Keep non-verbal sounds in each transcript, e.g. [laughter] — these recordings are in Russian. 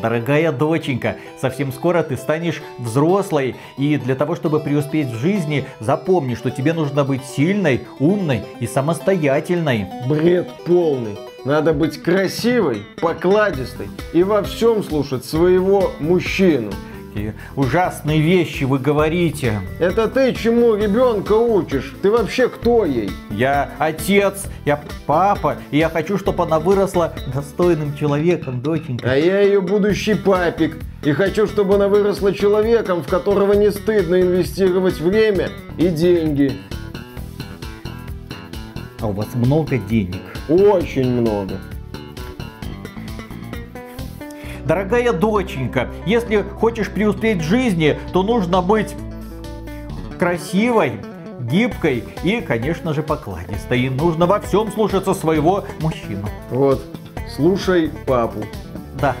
Дорогая доченька, совсем скоро ты станешь взрослой, и для того, чтобы преуспеть в жизни, запомни, что тебе нужно быть сильной, умной и самостоятельной. Бред полный. Надо быть красивой, покладистой и во всем слушать своего мужчину эти ужасные вещи вы говорите? Это ты чему ребенка учишь? Ты вообще кто ей? Я отец, я папа, и я хочу, чтобы она выросла достойным человеком, доченька. А я ее будущий папик. И хочу, чтобы она выросла человеком, в которого не стыдно инвестировать время и деньги. А у вас много денег? Очень много. Дорогая доченька, если хочешь преуспеть в жизни, то нужно быть красивой, гибкой и, конечно же, покладистой. И нужно во всем слушаться своего мужчину. Вот, слушай папу. Да.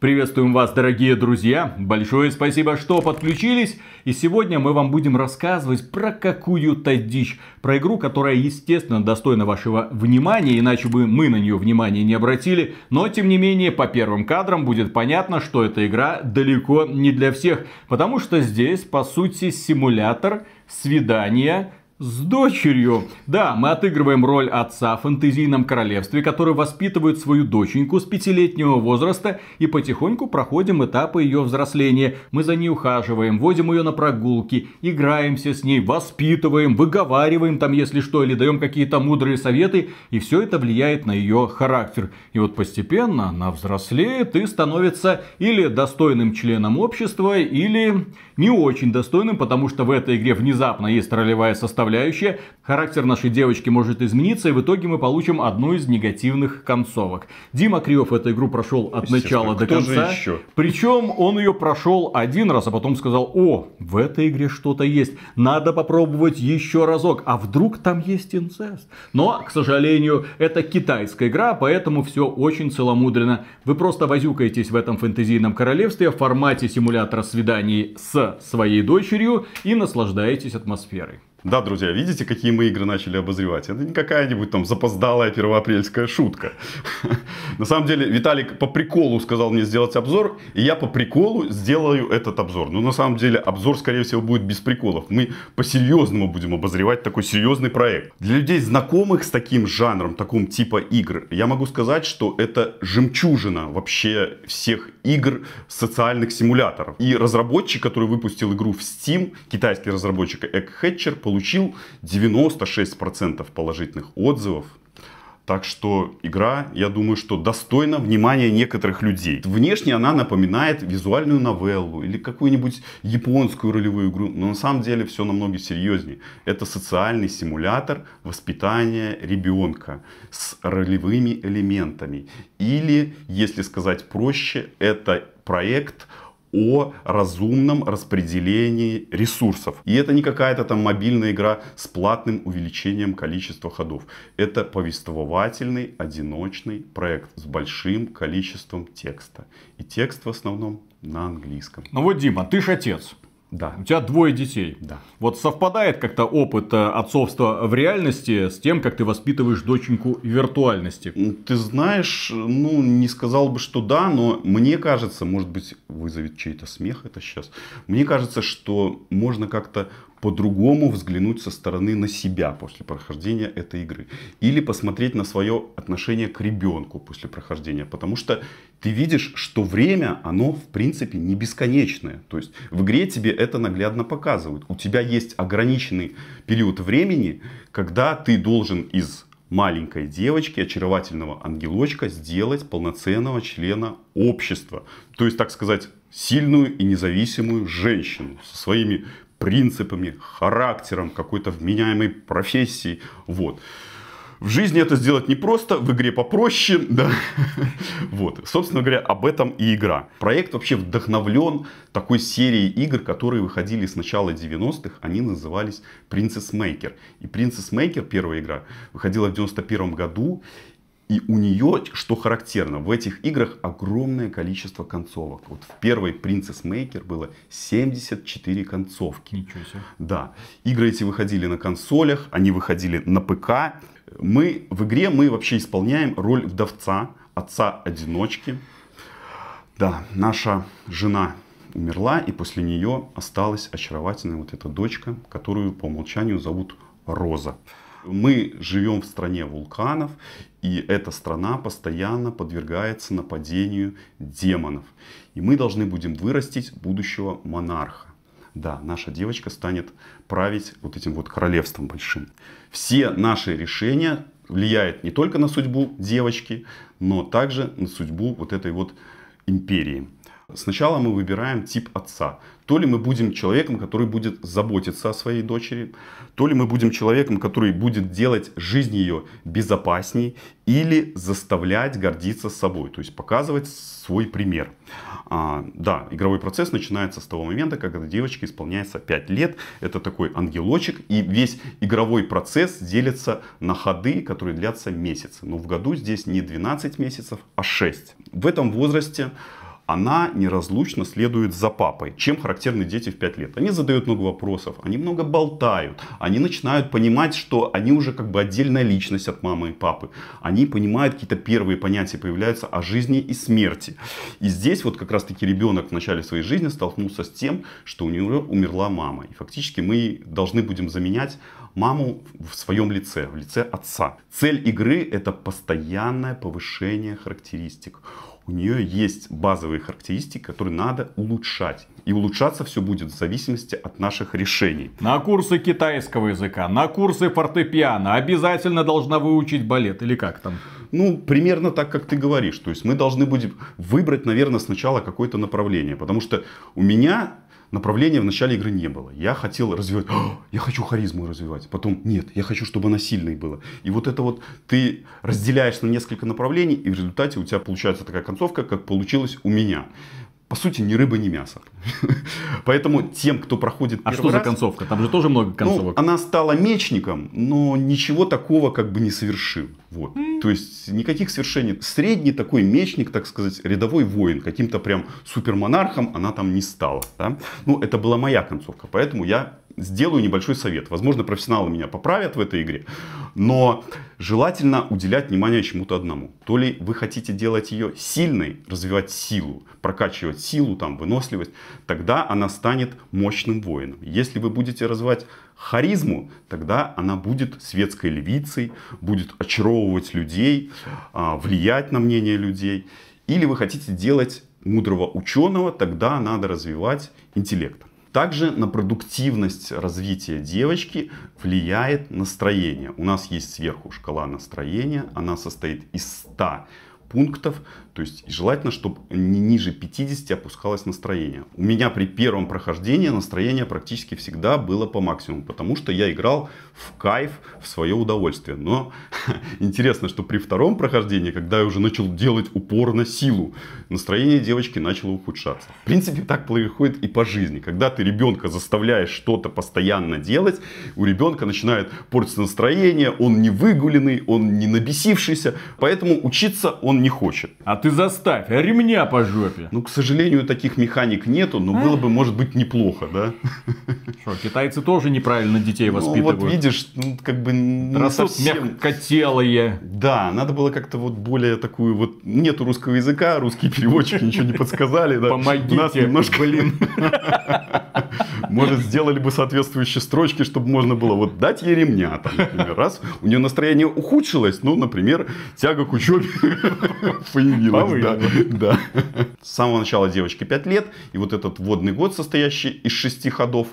Приветствуем вас, дорогие друзья! Большое спасибо, что подключились! И сегодня мы вам будем рассказывать про какую-то дичь. Про игру, которая, естественно, достойна вашего внимания, иначе бы мы на нее внимания не обратили. Но, тем не менее, по первым кадрам будет понятно, что эта игра далеко не для всех. Потому что здесь, по сути, симулятор свидания с дочерью. Да, мы отыгрываем роль отца в фэнтезийном королевстве, который воспитывает свою доченьку с пятилетнего возраста и потихоньку проходим этапы ее взросления. Мы за ней ухаживаем, водим ее на прогулки, играемся с ней, воспитываем, выговариваем там, если что, или даем какие-то мудрые советы, и все это влияет на ее характер. И вот постепенно она взрослеет и становится или достойным членом общества, или не очень достойным, потому что в этой игре внезапно есть ролевая составляющая составляющая. Характер нашей девочки может измениться, и в итоге мы получим одну из негативных концовок. Дима Кривов эту игру прошел от начала до конца. еще? Причем он ее прошел один раз, а потом сказал, о, в этой игре что-то есть, надо попробовать еще разок, а вдруг там есть инцест. Но, к сожалению, это китайская игра, поэтому все очень целомудренно. Вы просто возюкаетесь в этом фэнтезийном королевстве в формате симулятора свиданий с своей дочерью и наслаждаетесь атмосферой. Да, друзья, видите, какие мы игры начали обозревать? Это не какая-нибудь там запоздалая первоапрельская шутка. [laughs] На самом деле, Виталик по приколу сказал мне сделать обзор, и я по приколу сделаю этот обзор. Но ну, на самом деле, обзор, скорее всего, будет без приколов. Мы по-серьезному будем обозревать такой серьезный проект. Для людей, знакомых с таким жанром, таком типа игр, я могу сказать, что это жемчужина вообще всех игр социальных симуляторов. И разработчик, который выпустил игру в Steam, китайский разработчик Эк Хэтчер, получил 96% положительных отзывов. Так что игра, я думаю, что достойна внимания некоторых людей. Внешне она напоминает визуальную новеллу или какую-нибудь японскую ролевую игру, но на самом деле все намного серьезнее. Это социальный симулятор воспитания ребенка с ролевыми элементами. Или, если сказать проще, это проект о разумном распределении ресурсов. И это не какая-то там мобильная игра с платным увеличением количества ходов. Это повествовательный, одиночный проект с большим количеством текста. И текст в основном на английском. Ну вот, Дима, ты ж отец. Да. У тебя двое детей. Да. Вот совпадает как-то опыт э, отцовства в реальности с тем, как ты воспитываешь доченьку в виртуальности? Ты знаешь, ну, не сказал бы, что да, но мне кажется, может быть, вызовет чей-то смех это сейчас. Мне кажется, что можно как-то по-другому взглянуть со стороны на себя после прохождения этой игры. Или посмотреть на свое отношение к ребенку после прохождения. Потому что ты видишь, что время, оно в принципе не бесконечное. То есть в игре тебе это наглядно показывают. У тебя есть ограниченный период времени, когда ты должен из маленькой девочки, очаровательного ангелочка, сделать полноценного члена общества. То есть, так сказать, сильную и независимую женщину со своими принципами, характером, какой-то вменяемой профессией. Вот. В жизни это сделать непросто, в игре попроще, [laughs] да. Вот, собственно говоря, об этом и игра. Проект вообще вдохновлен такой серией игр, которые выходили с начала 90-х, они назывались Princess Maker. И Princess Maker, первая игра, выходила в 91 году, и у нее, что характерно, в этих играх огромное количество концовок. Вот в первой Princess Maker было 74 концовки. Ничего себе. Да. Игры эти выходили на консолях, они выходили на ПК. Мы в игре мы вообще исполняем роль вдовца, отца-одиночки. Да, наша жена умерла, и после нее осталась очаровательная вот эта дочка, которую по умолчанию зовут Роза. Мы живем в стране вулканов, и эта страна постоянно подвергается нападению демонов. И мы должны будем вырастить будущего монарха. Да, наша девочка станет править вот этим вот королевством большим. Все наши решения влияют не только на судьбу девочки, но также на судьбу вот этой вот империи. Сначала мы выбираем тип отца. То ли мы будем человеком, который будет заботиться о своей дочери, то ли мы будем человеком, который будет делать жизнь ее безопасней или заставлять гордиться собой, то есть показывать свой пример. А, да, игровой процесс начинается с того момента, когда девочке исполняется 5 лет. Это такой ангелочек, и весь игровой процесс делится на ходы, которые длятся месяцы. Но в году здесь не 12 месяцев, а 6. В этом возрасте она неразлучно следует за папой. Чем характерны дети в 5 лет? Они задают много вопросов, они много болтают, они начинают понимать, что они уже как бы отдельная личность от мамы и папы. Они понимают, какие-то первые понятия появляются о жизни и смерти. И здесь вот как раз-таки ребенок в начале своей жизни столкнулся с тем, что у него умерла мама. И фактически мы должны будем заменять маму в своем лице, в лице отца. Цель игры это постоянное повышение характеристик у нее есть базовые характеристики, которые надо улучшать. И улучшаться все будет в зависимости от наших решений. На курсы китайского языка, на курсы фортепиано обязательно должна выучить балет или как там? Ну, примерно так, как ты говоришь. То есть мы должны будем выбрать, наверное, сначала какое-то направление. Потому что у меня направления в начале игры не было. Я хотел развивать, я хочу харизму развивать. Потом, нет, я хочу, чтобы она сильной была. И вот это вот ты разделяешь на несколько направлений, и в результате у тебя получается такая концовка, как получилось у меня. По сути, ни рыба, ни мясо. [laughs] Поэтому тем, кто проходит А что за концовка? Там же тоже много ну, концовок. она стала мечником, но ничего такого как бы не совершил. Вот то есть никаких свершений Средний такой мечник, так сказать, рядовой воин, каким-то прям супермонархом она там не стала. Да? Ну, это была моя концовка, поэтому я сделаю небольшой совет. Возможно, профессионалы меня поправят в этой игре, но желательно уделять внимание чему-то одному. То ли вы хотите делать ее сильной, развивать силу, прокачивать силу, там, выносливость, тогда она станет мощным воином. Если вы будете развивать харизму, тогда она будет светской львицей, будет очаровывать людей, а, влиять на мнение людей. Или вы хотите делать мудрого ученого, тогда надо развивать интеллект. Также на продуктивность развития девочки влияет настроение. У нас есть сверху шкала настроения, она состоит из 100 пунктов, то есть желательно, чтобы не ниже 50 опускалось настроение. У меня при первом прохождении настроение практически всегда было по максимуму, потому что я играл в кайф, в свое удовольствие. Но [laughs] интересно, что при втором прохождении, когда я уже начал делать упор на силу, настроение девочки начало ухудшаться. В принципе, так происходит и по жизни. Когда ты ребенка заставляешь что-то постоянно делать, у ребенка начинает портиться настроение, он не выгуленный, он не набесившийся, поэтому учиться он не хочет. А ты ты заставь, а ремня по жопе. Ну, к сожалению, таких механик нету, но было бы, может быть, неплохо, да? Что, китайцы тоже неправильно детей воспитывают. Ну, вот видишь, ну, как бы не Растут совсем... мягкотелые. Да, надо было как-то вот более такую вот... Нету русского языка, русские переводчики ничего не подсказали. Да. Помогите, нас немножко... блин. [laughs] [laughs] Может, сделали бы соответствующие строчки, чтобы можно было вот дать ей ремня, там, например, раз у нее настроение ухудшилось, ну, например, тяга к учебе [laughs] появилась. Да, да. С самого начала девочки 5 лет, и вот этот водный год, состоящий из шести ходов,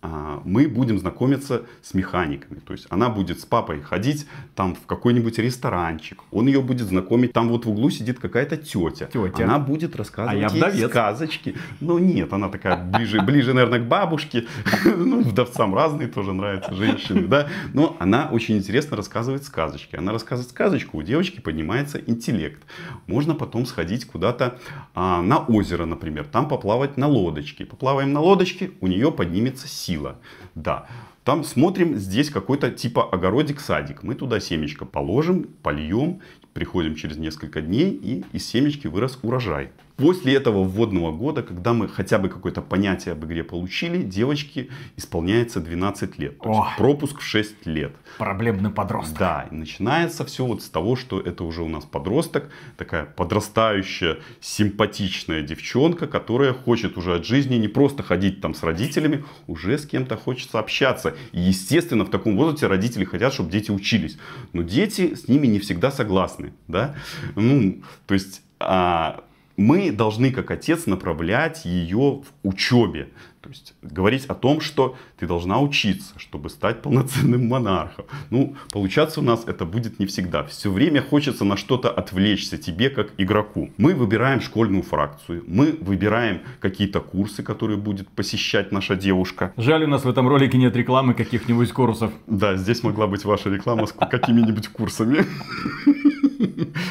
а, мы будем знакомиться с механиками. То есть она будет с папой ходить там в какой-нибудь ресторанчик, он ее будет знакомить, там вот в углу сидит какая-то тетя. тетя. Она будет рассказывать а я ей сказочки. Ну нет, она такая ближе, ближе, наверное, к бабушке. [laughs] Ну, вдовцам разные тоже нравятся женщины, да. Но она очень интересно рассказывает сказочки. Она рассказывает сказочку, у девочки поднимается интеллект. Можно потом сходить куда-то а, на озеро, например, там поплавать на лодочке. Поплаваем на лодочке, у нее поднимется сила сила. Да. Там смотрим, здесь какой-то типа огородик-садик. Мы туда семечко положим, польем, приходим через несколько дней и из семечки вырос урожай. После этого вводного года, когда мы хотя бы какое-то понятие об игре получили, девочке исполняется 12 лет. То О, есть пропуск в 6 лет. Проблемный подросток. Да, и начинается все вот с того, что это уже у нас подросток, такая подрастающая, симпатичная девчонка, которая хочет уже от жизни не просто ходить там с родителями, уже с кем-то хочется общаться. И естественно, в таком возрасте родители хотят, чтобы дети учились. Но дети с ними не всегда согласны. Да? Ну, то есть а, мы должны как отец направлять ее в учебе. То есть говорить о том, что ты должна учиться, чтобы стать полноценным монархом. Ну, получаться у нас это будет не всегда. Все время хочется на что-то отвлечься тебе как игроку. Мы выбираем школьную фракцию, мы выбираем какие-то курсы, которые будет посещать наша девушка. Жаль, у нас в этом ролике нет рекламы каких-нибудь курсов. Да, здесь могла быть ваша реклама с какими-нибудь курсами. [laughs]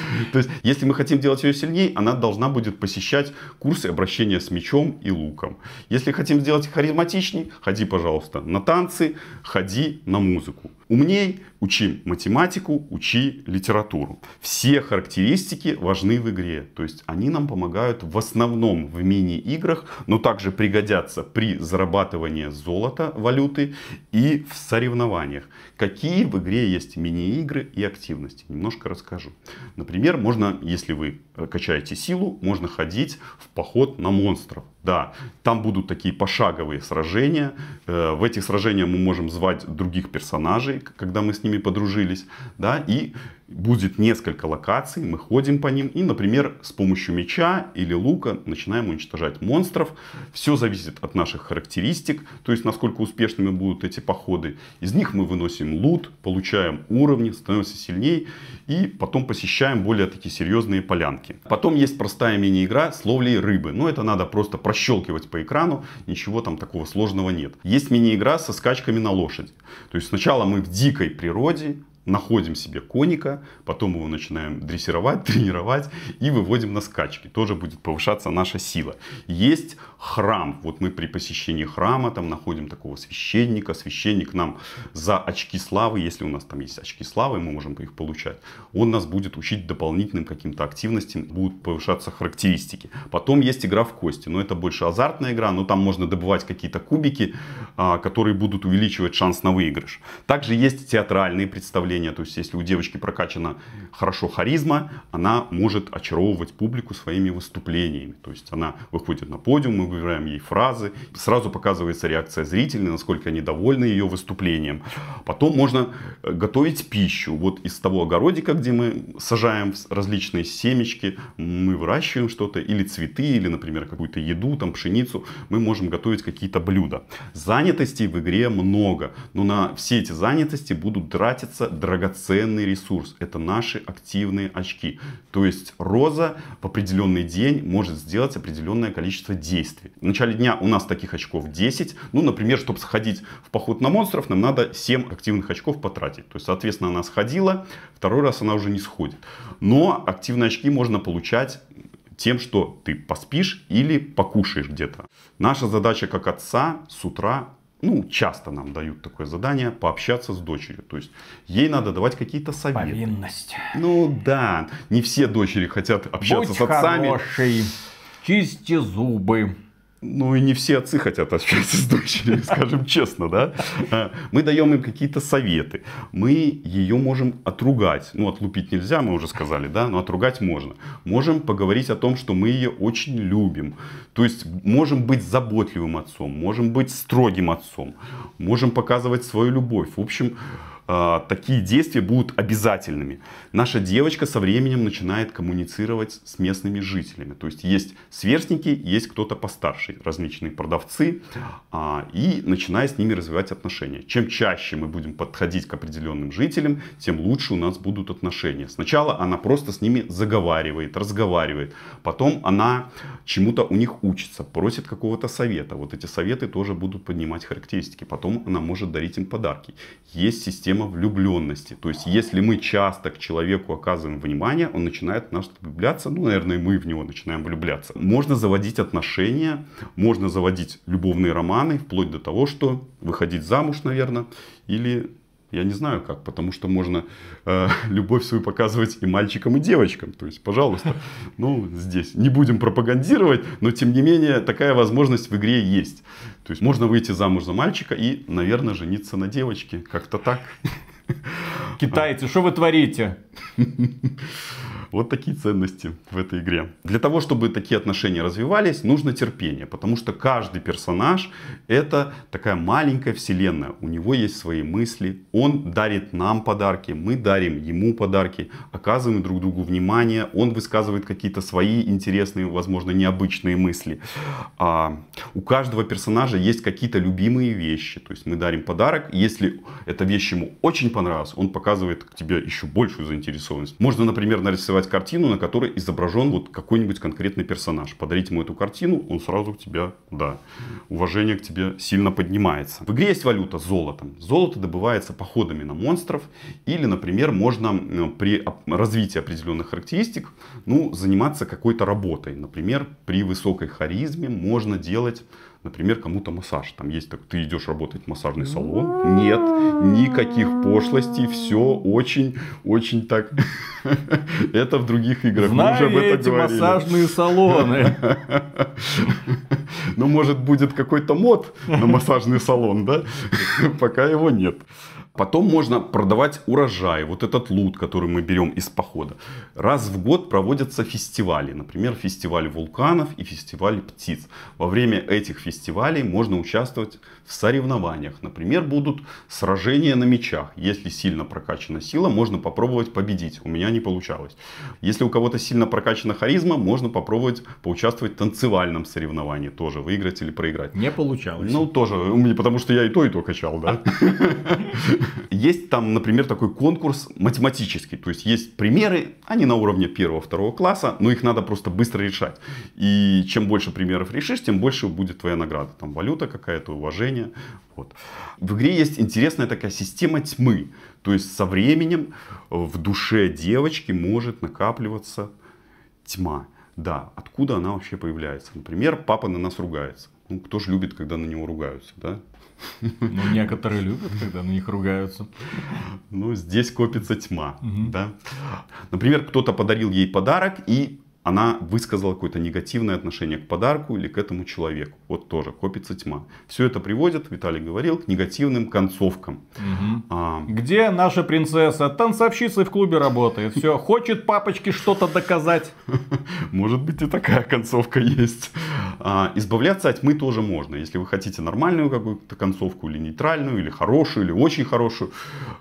[laughs] То есть, если мы хотим делать ее сильнее, она должна будет посещать курсы обращения с мечом и луком. Если хотим сделать харизматичней, ходи, пожалуйста, на танцы, ходи на музыку умней, учи математику, учи литературу. Все характеристики важны в игре, то есть они нам помогают в основном в мини-играх, но также пригодятся при зарабатывании золота, валюты и в соревнованиях. Какие в игре есть мини-игры и активности? Немножко расскажу. Например, можно, если вы качаете силу, можно ходить в поход на монстров. Да, там будут такие пошаговые сражения. Э, в этих сражениях мы можем звать других персонажей, когда мы с ними подружились, да, и будет несколько локаций, мы ходим по ним и, например, с помощью меча или лука начинаем уничтожать монстров. Все зависит от наших характеристик, то есть насколько успешными будут эти походы. Из них мы выносим лут, получаем уровни, становимся сильнее и потом посещаем более такие серьезные полянки. Потом есть простая мини-игра с ловлей рыбы, но ну, это надо просто прощелкивать по экрану, ничего там такого сложного нет. Есть мини-игра со скачками на лошадь. То есть сначала мы в дикой природе, находим себе коника, потом его начинаем дрессировать, [laughs] тренировать и выводим на скачки. Тоже будет повышаться наша сила. Есть храм. Вот мы при посещении храма там находим такого священника. Священник нам за очки славы, если у нас там есть очки славы, мы можем их получать, он нас будет учить дополнительным каким-то активностям, будут повышаться характеристики. Потом есть игра в кости, но это больше азартная игра, но там можно добывать какие-то кубики, а, которые будут увеличивать шанс на выигрыш. Также есть театральные представления мышления. То есть, если у девочки прокачана хорошо харизма, она может очаровывать публику своими выступлениями. То есть, она выходит на подиум, мы выбираем ей фразы, сразу показывается реакция зрителей, насколько они довольны ее выступлением. Потом можно э, готовить пищу. Вот из того огородика, где мы сажаем различные семечки, мы выращиваем что-то, или цветы, или, например, какую-то еду, там, пшеницу, мы можем готовить какие-то блюда. Занятостей в игре много, но на все эти занятости будут тратиться, драгоценный ресурс. Это наши активные очки. То есть роза в определенный день может сделать определенное количество действий. В начале дня у нас таких очков 10. Ну, например, чтобы сходить в поход на монстров, нам надо 7 активных очков потратить. То есть, соответственно, она сходила, второй раз она уже не сходит. Но активные очки можно получать тем, что ты поспишь или покушаешь где-то. Наша задача как отца с утра ну, часто нам дают такое задание пообщаться с дочерью. То есть ей надо давать какие-то советы. Повинность. Ну да, не все дочери хотят общаться Будь с отцами. Хороший, чисти зубы. Ну и не все отцы хотят общаться [laughs] с дочерью, скажем честно, да. А, мы даем им какие-то советы, мы ее можем отругать. Ну, отлупить нельзя, мы уже сказали, да, но отругать можно. Можем поговорить о том, что мы ее очень любим. То есть можем быть заботливым отцом, можем быть строгим отцом, можем показывать свою любовь. В общем, а, такие действия будут обязательными. Наша девочка со временем начинает коммуницировать с местными жителями. То есть есть сверстники, есть кто-то постарше, различные продавцы, а, и начиная с ними развивать отношения. Чем чаще мы будем подходить к определенным жителям, тем лучше у нас будут отношения. Сначала она просто с ними заговаривает, разговаривает, потом она чему-то у них учится, просит какого-то совета. Вот эти советы тоже будут поднимать характеристики. Потом она может дарить им подарки. Есть система проблема влюбленности. То есть, если мы часто к человеку оказываем внимание, он начинает в нас влюбляться. Ну, наверное, и мы в него начинаем влюбляться. Можно заводить отношения, можно заводить любовные романы, вплоть до того, что выходить замуж, наверное, или я не знаю как, потому что можно э, [laughs] любовь свою показывать и мальчикам, и девочкам. То есть, пожалуйста, [laughs] ну, здесь не будем пропагандировать, но тем не менее такая возможность в игре есть. То есть, можно выйти замуж за мальчика и, наверное, жениться на девочке. Как-то так. [laughs] Китайцы, что вы творите? Вот такие ценности в этой игре. Для того, чтобы такие отношения развивались, нужно терпение, потому что каждый персонаж это такая маленькая вселенная. У него есть свои мысли, он дарит нам подарки, мы дарим ему подарки, оказываем друг другу внимание, он высказывает какие-то свои интересные, возможно, необычные мысли. А, у каждого персонажа есть какие-то любимые вещи, то есть мы дарим подарок, если эта вещь ему очень понравилась, он показывает к тебе еще большую заинтересованность. Можно, например, нарисовать создать картину, на которой изображен вот какой-нибудь конкретный персонаж. Подарить ему эту картину, он сразу к тебе, да, уважение к тебе сильно поднимается. В игре есть валюта золотом. Золото добывается походами на монстров или, например, можно при развитии определенных характеристик, ну, заниматься какой-то работой. Например, при высокой харизме можно делать например, кому-то массаж. Там есть так, ты идешь работать в массажный салон. Нет, никаких пошлостей, все очень-очень так. [laughs] Это в других играх. Знаю Мы уже об этом эти говорили. массажные салоны. [laughs] Ну, может, будет какой-то мод на массажный салон, да? [laughs] Пока его нет. Потом можно продавать урожай, вот этот лут, который мы берем из похода. Раз в год проводятся фестивали, например, фестиваль вулканов и фестиваль птиц. Во время этих фестивалей можно участвовать в соревнованиях. Например, будут сражения на мечах. Если сильно прокачана сила, можно попробовать победить. У меня не получалось. Если у кого-то сильно прокачана харизма, можно попробовать поучаствовать в танцевальном соревновании. Тоже выиграть или проиграть. Не получалось. Ну, тоже. Потому что я и то, и то качал, да. [laughs] Есть там, например, такой конкурс математический. То есть есть примеры, они на уровне первого-второго класса, но их надо просто быстро решать. И чем больше примеров решишь, тем больше будет твоя награда. Там валюта какая-то, уважение движения. Вот. В игре есть интересная такая система тьмы. То есть со временем в душе девочки может накапливаться тьма. Да, откуда она вообще появляется? Например, папа на нас ругается. Ну, кто же любит, когда на него ругаются, да? Ну, некоторые любят, когда на них ругаются. Ну, здесь копится тьма, угу. да? Например, кто-то подарил ей подарок, и она высказала какое-то негативное отношение к подарку или к этому человеку. Вот тоже копится тьма. Все это приводит, Виталий говорил, к негативным концовкам. Угу. А... Где наша принцесса? Танцовщицей в клубе работает. Все, хочет папочке что-то доказать. [laughs] Может быть и такая концовка есть. А, избавляться от мы тоже можно. Если вы хотите нормальную какую-то концовку, или нейтральную, или хорошую, или очень хорошую,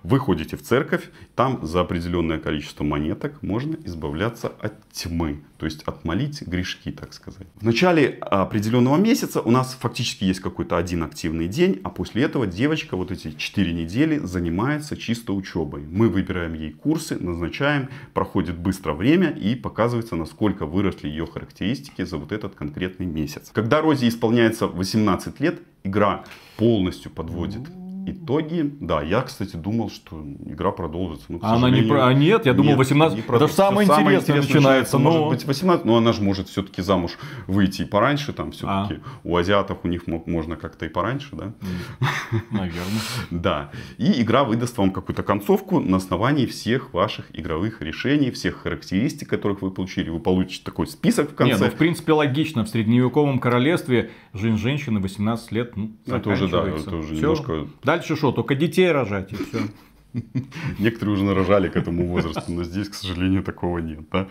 вы ходите в церковь, там за определенное количество монеток можно избавляться от тьмы. То есть отмолить грешки, так сказать. В начале определенного месяца у нас фактически есть какой-то один активный день, а после этого девочка вот эти 4 недели занимается чисто учебой. Мы выбираем ей курсы, назначаем, проходит быстро время и показывается, насколько выросли ее характеристики за вот этот конкретный месяц месяц. Когда Рози исполняется 18 лет, игра полностью подводит итоги да, я, кстати, думал, что игра продолжится. Ну, а она не про... А нет, я думал, нет, 18... Не про... Даже самое, самое интересное, интересное начинается, но... Может быть, 18, но она же может все-таки замуж выйти и пораньше, там все-таки а. у азиатов у них можно как-то и пораньше, да? Наверное. [laughs] Да. И игра выдаст вам какую-то концовку на основании всех ваших игровых решений, всех характеристик, которых вы получили. Вы получите такой список в ну, конце. Нет, ну, в принципе, логично. В средневековом королевстве жизнь женщины 18 лет, ну, Это уже, да, это уже немножко... Да, Дальше что, только детей рожать и все. [laughs] Некоторые уже нарожали к этому возрасту, но здесь, к сожалению, такого нет. Да?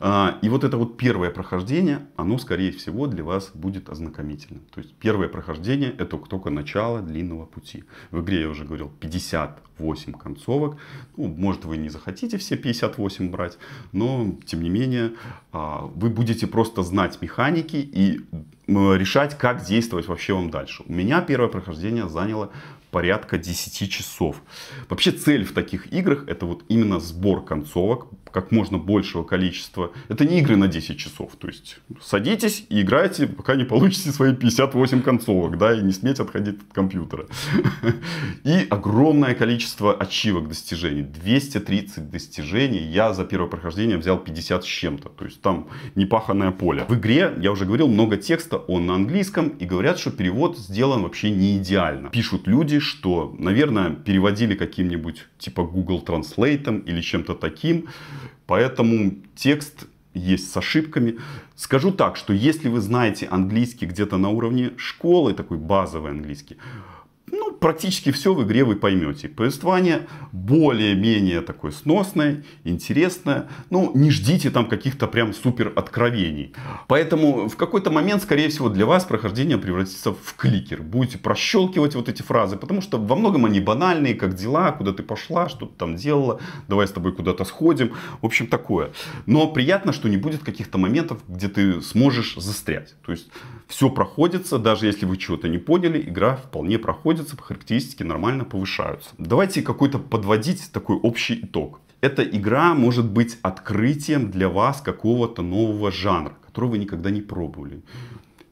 А, и вот это вот первое прохождение, оно, скорее всего, для вас будет ознакомительным. То есть первое прохождение это только начало длинного пути. В игре я уже говорил 58 концовок. Ну, может, вы не захотите все 58 брать, но, тем не менее, а, вы будете просто знать механики и решать, как действовать вообще вам дальше. У меня первое прохождение заняло порядка 10 часов. Вообще цель в таких играх это вот именно сбор концовок, как можно большего количества. Это не игры на 10 часов. То есть садитесь и играйте, пока не получите свои 58 концовок, да, и не смейте отходить от компьютера. [laughs] И огромное количество ачивок достижений. 230 достижений. Я за первое прохождение взял 50 с чем-то. То есть там непаханное поле. В игре, я уже говорил, много текста, он на английском. И говорят, что перевод сделан вообще не идеально. Пишут люди, что, наверное, переводили каким-нибудь типа Google Translate или чем-то таким. Поэтому текст есть с ошибками. Скажу так, что если вы знаете английский где-то на уровне школы, такой базовый английский, ну, практически все в игре вы поймете. Повествование более-менее такое сносное, интересное. Ну, не ждите там каких-то прям супер откровений. Поэтому в какой-то момент, скорее всего, для вас прохождение превратится в кликер. Будете прощелкивать вот эти фразы, потому что во многом они банальные, как дела, куда ты пошла, что ты там делала, давай с тобой куда-то сходим. В общем, такое. Но приятно, что не будет каких-то моментов, где ты сможешь застрять. То есть все проходится, даже если вы чего-то не поняли, игра вполне проходит расходятся по характеристике, нормально повышаются. Давайте какой-то подводить такой общий итог. Эта игра может быть открытием для вас какого-то нового жанра, который вы никогда не пробовали.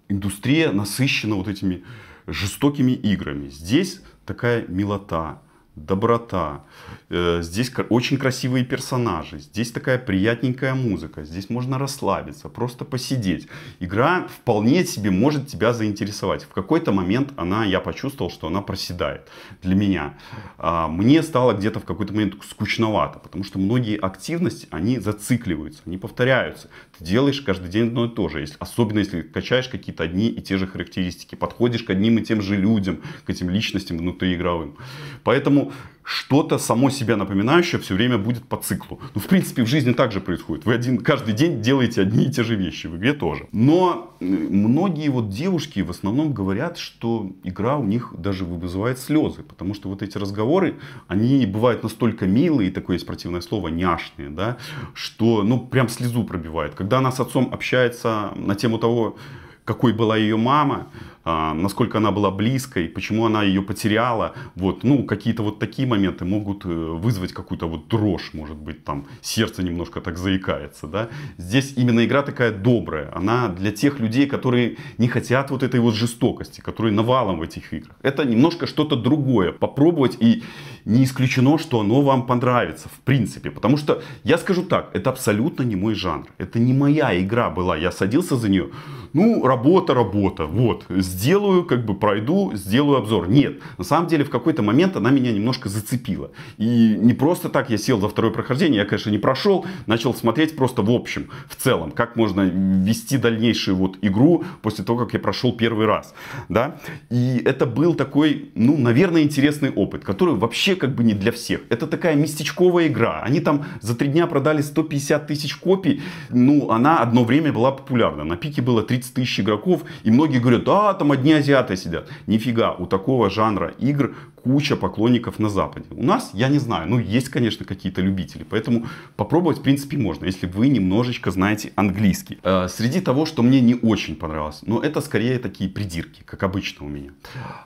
Индустрия насыщена вот этими жестокими играми. Здесь такая милота, доброта. Э, здесь очень красивые персонажи, здесь такая приятненькая музыка, здесь можно расслабиться, просто посидеть. Игра вполне себе может тебя заинтересовать. В какой-то момент она, я почувствовал, что она проседает для меня. А, мне стало где-то в какой-то момент скучновато, потому что многие активности, они зацикливаются, они повторяются. Ты делаешь каждый день одно и то же, особенно если качаешь какие-то одни и те же характеристики, подходишь к одним и тем же людям, к этим личностям внутриигровым. Поэтому что-то само себя напоминающее все время будет по циклу. Ну, в принципе, в жизни также происходит. Вы один, каждый день делаете одни и те же вещи, в игре тоже. Но э, многие вот девушки в основном говорят, что игра у них даже вызывает слезы, потому что вот эти разговоры, они бывают настолько милые, такое есть противное слово, няшные, да, что, ну, прям слезу пробивает. Когда она с отцом общается на тему того, какой была ее мама, а, насколько она была близкой, почему она ее потеряла. Вот, ну, какие-то вот такие моменты могут э, вызвать какую-то вот дрожь, может быть, там сердце немножко так заикается, да. Здесь именно игра такая добрая, она для тех людей, которые не хотят вот этой вот жестокости, которые навалом в этих играх. Это немножко что-то другое. Попробовать и не исключено, что оно вам понравится, в принципе. Потому что, я скажу так, это абсолютно не мой жанр. Это не моя игра была. Я садился за нее. Ну, работа, работа. Вот, сделаю, как бы пройду, сделаю обзор. Нет, на самом деле в какой-то момент она меня немножко зацепила. И не просто так я сел за второе прохождение, я, конечно, не прошел, начал смотреть просто в общем, в целом, как можно вести дальнейшую вот игру после того, как я прошел первый раз. Да? И это был такой, ну, наверное, интересный опыт, который вообще вообще как бы не для всех. Это такая местечковая игра. Они там за три дня продали 150 тысяч копий. Ну, она одно время была популярна. На пике было 30 тысяч игроков. И многие говорят, а, там одни азиаты сидят. Нифига, у такого жанра игр куча поклонников на Западе. У нас, я не знаю, ну есть, конечно, какие-то любители, поэтому попробовать, в принципе, можно, если вы немножечко знаете английский. Э, среди того, что мне не очень понравилось, но это скорее такие придирки, как обычно у меня.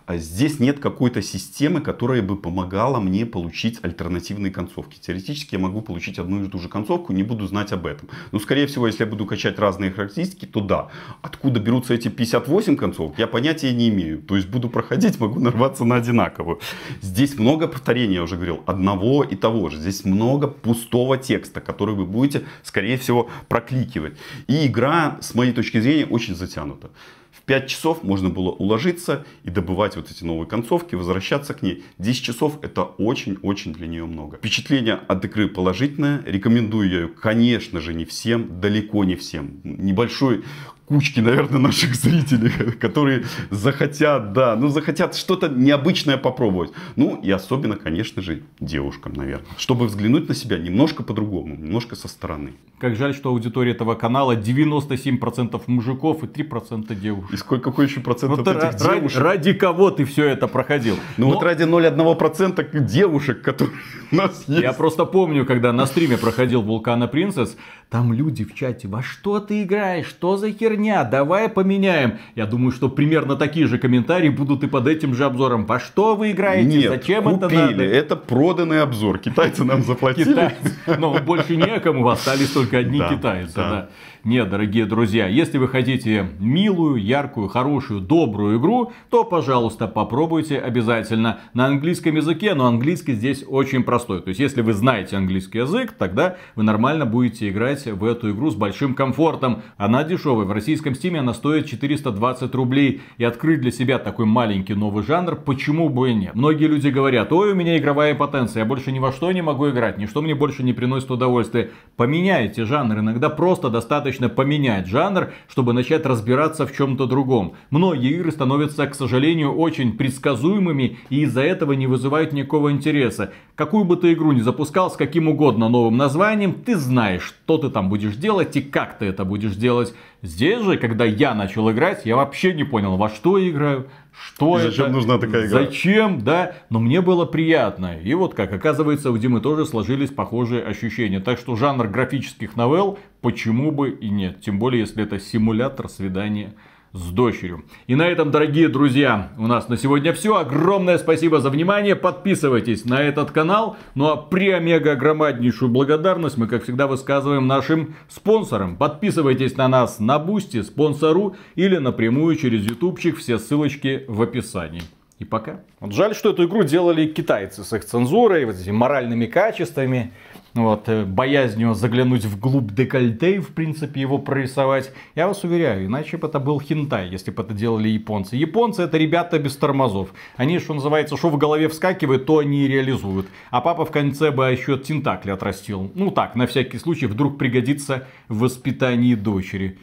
А здесь нет какой-то системы, которая бы помогала мне получить альтернативные концовки. Теоретически я могу получить одну и ту же концовку, не буду знать об этом. Но, скорее всего, если я буду качать разные характеристики, то да. Откуда берутся эти 58 концов? я понятия не имею. То есть буду проходить, могу нарваться на одинаковую. Здесь много повторений, я уже говорил, одного и того же. Здесь много пустого текста, который вы будете, скорее всего, прокликивать. И игра, с моей точки зрения, очень затянута. В 5 часов можно было уложиться и добывать вот эти новые концовки, возвращаться к ней. 10 часов это очень-очень для нее много. Впечатление от игры положительное. Рекомендую я ее, конечно же, не всем, далеко не всем. Небольшой кучки, наверное, наших зрителей, [laughs] которые захотят, да, ну захотят что-то необычное попробовать. Ну и особенно, конечно же, девушкам, наверное, чтобы взглянуть на себя немножко по-другому, немножко со стороны. Как жаль, что аудитория этого канала 97% мужиков и 3% девушек. И сколько хочешь процентов вот этих ра- девушек? Ради кого ты все это проходил? Ну Но... вот ради 0,1% девушек, которые [laughs] у нас есть. Я просто помню, когда на стриме проходил Вулкана Принцесс, там люди в чате, во что ты играешь, что за херня? херня, давай поменяем. Я думаю, что примерно такие же комментарии будут и под этим же обзором. Во что вы играете? Нет, Зачем купили. это надо? Это проданный обзор. Китайцы нам заплатили. Но больше некому, остались только одни китайцы. Нет, дорогие друзья, если вы хотите милую, яркую, хорошую, добрую игру, то, пожалуйста, попробуйте обязательно на английском языке, но английский здесь очень простой. То есть, если вы знаете английский язык, тогда вы нормально будете играть в эту игру с большим комфортом. Она дешевая, в российском стиме она стоит 420 рублей. И открыть для себя такой маленький новый жанр, почему бы и нет. Многие люди говорят, ой, у меня игровая потенция, я больше ни во что не могу играть, ничто мне больше не приносит удовольствия. Поменяйте жанр, иногда просто достаточно достаточно поменять жанр, чтобы начать разбираться в чем-то другом. Многие игры становятся, к сожалению, очень предсказуемыми и из-за этого не вызывают никакого интереса. Какую бы ты игру ни запускал с каким угодно новым названием, ты знаешь, что ты там будешь делать и как ты это будешь делать. Здесь же, когда я начал играть, я вообще не понял, во что я играю, что зачем это? нужна такая игра? Зачем, да? Но мне было приятно. И вот как, оказывается, у Димы тоже сложились похожие ощущения. Так что жанр графических новелл почему бы и нет. Тем более, если это симулятор свидания с дочерью. И на этом, дорогие друзья, у нас на сегодня все. Огромное спасибо за внимание. Подписывайтесь на этот канал. Ну а при омега громаднейшую благодарность мы, как всегда, высказываем нашим спонсорам. Подписывайтесь на нас на Бусти, спонсору или напрямую через ютубчик. Все ссылочки в описании. И пока. Вот жаль, что эту игру делали китайцы с их цензурой, вот этими моральными качествами вот, э, боязнью заглянуть вглубь декольте и, в принципе, его прорисовать. Я вас уверяю, иначе бы это был хентай, если бы это делали японцы. Японцы это ребята без тормозов. Они, что называется, что в голове вскакивает, то они и реализуют. А папа в конце бы еще тентакли отрастил. Ну так, на всякий случай, вдруг пригодится в воспитании дочери.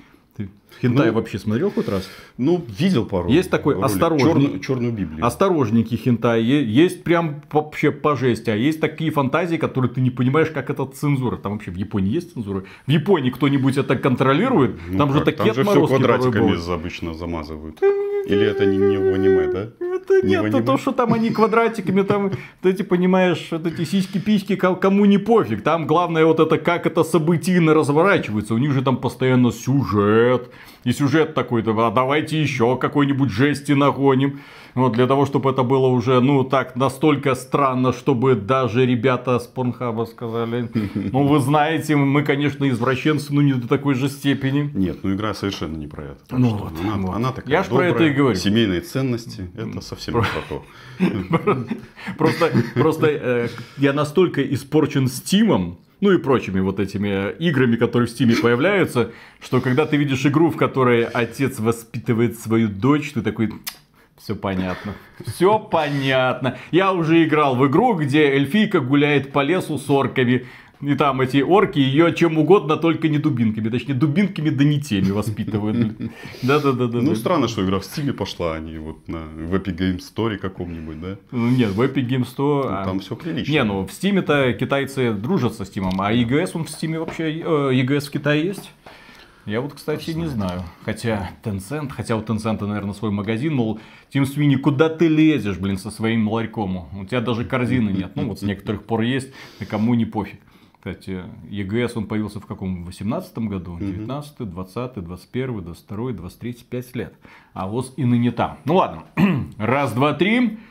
Хентай ну, вообще смотрел хоть раз? Ну, видел пару. Есть такой осторожный. Черную, Библию. Осторожники хентай. Есть прям вообще по жести. А есть такие фантазии, которые ты не понимаешь, как это цензура. Там вообще в Японии есть цензура. В Японии кто-нибудь это контролирует. Ну, там как? же такие там же все квадратиками обычно замазывают. Или это не, не в аниме, да? это нет, это то, что там они квадратиками, там, ты типа, понимаешь, вот эти сиськи-письки, кому не пофиг. Там главное вот это, как это событийно разворачивается. У них же там постоянно сюжет. И сюжет такой, а давайте еще какой-нибудь жести нагоним. Вот для того, чтобы это было уже, ну, так, настолько странно, чтобы даже ребята с Порнхаба сказали, ну, вы знаете, мы, конечно, извращенцы, но не до такой же степени. Нет, ну, игра совершенно не про это. Ну, вот, она, ну вот. она такая Я же про это и говорю. Семейные ценности, это совсем про... не про то. [laughs] Просто, просто э, я настолько испорчен стимом, ну и прочими вот этими э, играми, которые в стиме появляются, что когда ты видишь игру, в которой отец воспитывает свою дочь, ты такой, все понятно. Все понятно. Я уже играл в игру, где эльфийка гуляет по лесу с орками. И там эти орки ее чем угодно, только не дубинками. Точнее, дубинками да не теми воспитывают. Да-да-да. да. Ну, странно, что игра в стиле пошла, а не вот на в Epic Game Store каком-нибудь, да? Ну, нет, в Epic Game Store... Ну, а там все прилично. Не, ну в Steam-то китайцы дружат со Steam, а EGS он в Steam вообще... EGS э, в Китае есть? Я вот, кстати, не знаю. Хотя Tencent, хотя у Tencent, наверное, свой магазин, мол, Тим Свини, куда ты лезешь, блин, со своим ларьком? У тебя даже корзины нет. Ну, вот с некоторых пор есть, а кому не пофиг. Кстати, ЕГС он появился в каком? В 18 году? 19, 20, 21, 22, 23, 5 лет. А ВОЗ и ныне там. Ну ладно. [clears throat] Раз, два, три.